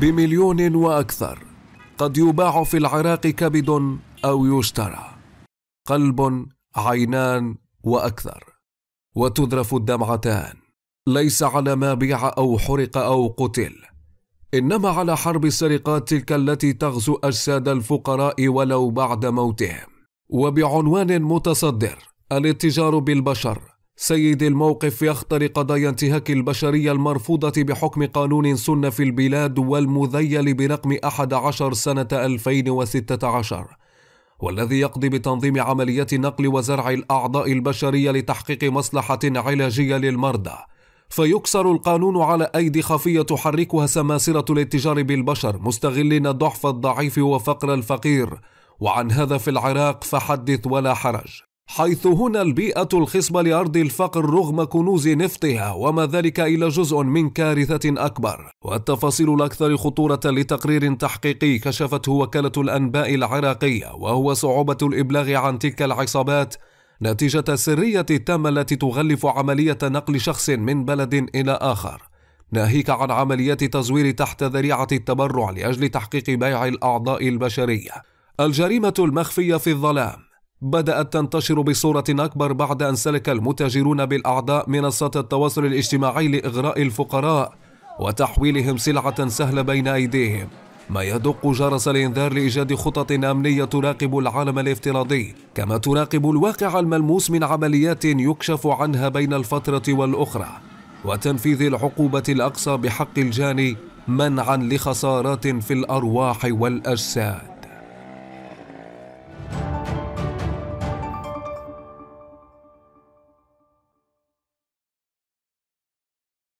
بمليون واكثر قد يباع في العراق كبد او يشترى قلب عينان واكثر وتذرف الدمعتان ليس على ما بيع او حرق او قتل انما على حرب السرقات تلك التي تغزو اجساد الفقراء ولو بعد موتهم وبعنوان متصدر الاتجار بالبشر سيد الموقف يختري قضايا انتهاك البشرية المرفوضة بحكم قانون سن في البلاد والمذيل برقم 11 سنة 2016 والذي يقضي بتنظيم عمليات نقل وزرع الأعضاء البشرية لتحقيق مصلحة علاجية للمرضى فيكسر القانون على أيدي خفية تحركها سماسرة الاتجار بالبشر مستغلين ضعف الضعيف وفقر الفقير وعن هذا في العراق فحدث ولا حرج حيث هنا البيئة الخصبة لأرض الفقر رغم كنوز نفطها وما ذلك إلى جزء من كارثة أكبر والتفاصيل الأكثر خطورة لتقرير تحقيقي كشفته وكالة الأنباء العراقية وهو صعوبة الإبلاغ عن تلك العصابات نتيجة سرية التامة التي تغلف عملية نقل شخص من بلد إلى آخر ناهيك عن عمليات تزوير تحت ذريعة التبرع لأجل تحقيق بيع الأعضاء البشرية الجريمة المخفية في الظلام بدأت تنتشر بصورة أكبر بعد أن سلك المتاجرون بالأعضاء منصات التواصل الاجتماعي لإغراء الفقراء وتحويلهم سلعة سهلة بين أيديهم ما يدق جرس الإنذار لإيجاد خطط أمنية تراقب العالم الافتراضي كما تراقب الواقع الملموس من عمليات يكشف عنها بين الفترة والأخرى وتنفيذ العقوبة الأقصى بحق الجاني منعا لخسارات في الأرواح والأجساد